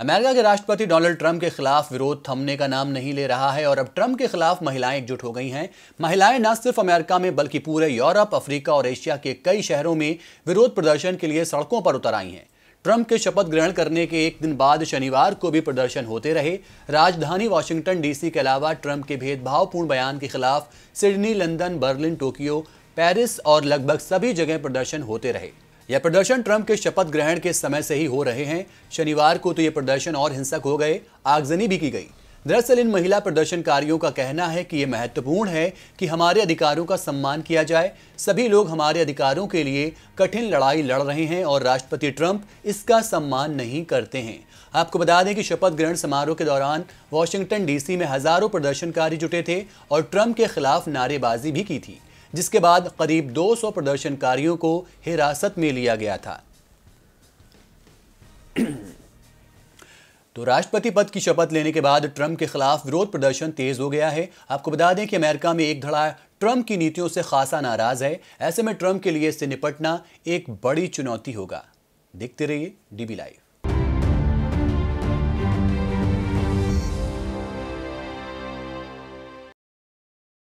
America के राष्ट्रपति Donald Trump के खिलाफ विरोध थमने का नाम नहीं ले रहा है और अब ट्रंप के खिलाफ महिलाएं एकजुट हो गई हैं महिलाएं न सिर्फ अमेरिका में बल्कि पूरे यूरोप अफ्रीका और एशिया के कई शहरों में विरोध प्रदर्शन के लिए सड़कों पर उतर आई हैं ट्रंप के शपथ ग्रहण करने के एक दिन बाद शनिवार को भी प्रदर्शन होते रहे राजधानी वाशिंगटन डीसी के अलावा ट्रंप के भेदभावपूर्ण बयान के खिलाफ Sydney London Berlin Tokyo Paris और लगभग सभी जगह प्रदर्शन होते रहे यह प्रदर्शन ट्रंप के शपथ ग्रहण के समय से ही हो रहे हैं शनिवार को तो ये प्रदर्शन और हिंसक हो गए आगजनी भी की गई दरअसल इन महिला प्रदर्शनकारियों का कहना है कि ये महत्वपूर्ण है कि हमारे अधिकारों का सम्मान किया जाए सभी लोग हमारे अधिकारों के लिए कठिन लड़ाई लड़ रहे हैं और राष्ट्रपति ट्रंप इसका सम्मान नहीं करते हैं आपको बता दें कि शपथ ग्रहण समारोह के दौरान वॉशिंगटन डीसी में हजारों प्रदर्शनकारी जुटे थे और ट्रंप के खिलाफ नारेबाजी भी की थी जिसके बाद करीब 200 प्रदर्शनकारियों को हिरासत में लिया गया था तो राष्ट्रपति पद की शपथ लेने के बाद ट्रंप के खिलाफ विरोध प्रदर्शन तेज हो गया है आपको बता दें कि अमेरिका में एक धड़ा ट्रंप की नीतियों से खासा नाराज है ऐसे में ट्रंप के लिए इससे निपटना एक बड़ी चुनौती होगा देखते रहिए डीबी लाइव